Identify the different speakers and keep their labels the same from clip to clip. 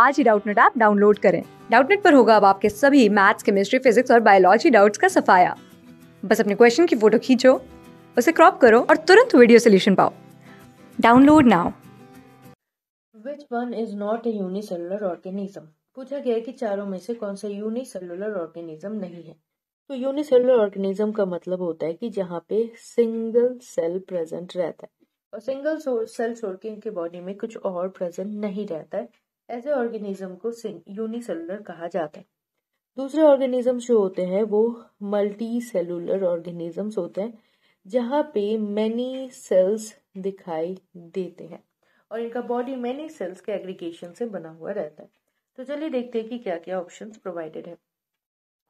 Speaker 1: आज ही Doubtnut app download करें डाउटनेट पर होगा अब आपके सभी मैथ्स केमिस्ट्री फिजिक्स और बायोलॉजी डाउट्स का सफाया बस अपने क्वेश्चन की फोटो खींचो उसे क्रॉप करो और तुरंत वीडियो सोल्यूशन पाओ download now
Speaker 2: which one is not a unicellular organism पूछा गया कि चारों में से कौन सा यूनिसेलुलर ऑर्गेनिज्म नहीं है तो यूनिसेलुलर ऑर्गेनिज्म का मतलब होता है कि जहाँ पे सिंगल सेल प्रेजेंट रहता है और सिंगल सेल छोड़ के इनके बॉडी में कुछ और प्रेजेंट नहीं रहता है ऐसे ऑर्गेनिज्म को यूनिसेलुलर कहा जाता है दूसरे ऑर्गेनिज्म जो होते हैं वो मल्टी सेलुलर ऑर्गेनिजम्स होते हैं जहाँ पे मैनी सेल्स दिखाई देते हैं और इनका बॉडी मैनी सेल्स के एग्रीगेशन से बना हुआ रहता है तो चलिए देखते हैं कि क्या क्या ऑप्शंस प्रोवाइडेड है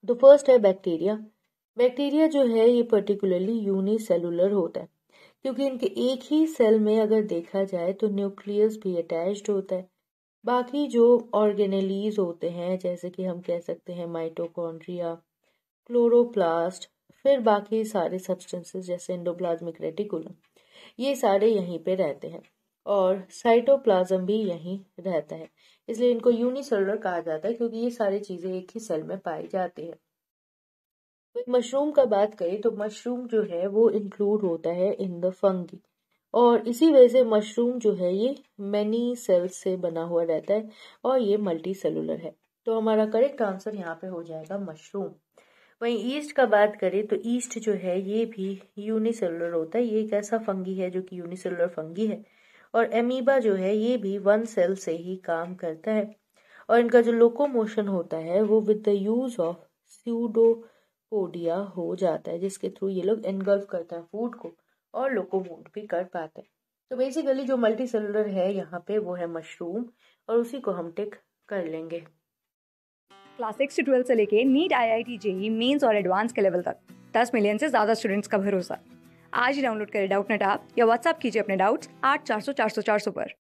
Speaker 2: तो फर्स्ट है बैक्टीरिया बैक्टीरिया जो है ये पर्टिकुलरली यूनिसेलुलर होता है क्योंकि इनके एक ही सेल में अगर देखा जाए तो न्यूक्लियस भी अटैच्ड होता है बाकी जो ऑर्गेनलीज होते हैं जैसे कि हम कह सकते हैं माइटोकॉन्ड्रिया क्लोरोप्लास्ट फिर बाकी सारे सब्सटेंसेस जैसे इंडोप्लाज्मिक रेटिकुलम ये सारे यहीं पे रहते हैं और साइटोप्लाज्म भी यहीं रहता है इसलिए इनको यूनिसेलुलर कहा जाता है क्योंकि ये सारी चीज़ें एक ही सेल में पाई जाती है तो मशरूम का बात करें तो मशरूम जो है वो इंक्लूड होता है इन द फंगी और इसी वजह से मशरूम जो है ये मैनी सेल्स से बना हुआ रहता है और ये मल्टी सेलुलर है तो हमारा करेक्ट आंसर यहाँ पे हो जाएगा मशरूम वहीं ईस्ट का बात करें तो ईस्ट जो है ये भी यूनिसेलुलर होता है ये एक ऐसा फंगी है जो कि यूनिसेलुलर फंगी है और एमीबा जो है ये भी वन सेल से ही काम करता है और इनका जो लोकोमोशन होता है वो with the use of pseudopodia हो जाता है जिसके थ्रू ये लोग एनगल्फ करता है फूड को और लोकोमोट भी कर पाते हैं तो बेसिकली जो मल्टी सेलुलर है यहाँ पे वो है मशरूम और उसी को हम टिक कर लेंगे क्लास सिक्स टू ट्वेल्थ से लेके NEET I I T JEE mains और
Speaker 1: एडवांस के लेवल तक दस मिलियन से ज़्यादा स्टूडेंट्स का भरोसा आज ही डाउनलोड करें डाउट नेट आप या व्हाट्सअप कीजिए अपने डाउट्स आठ चार सौ चार सौ चार सौ पर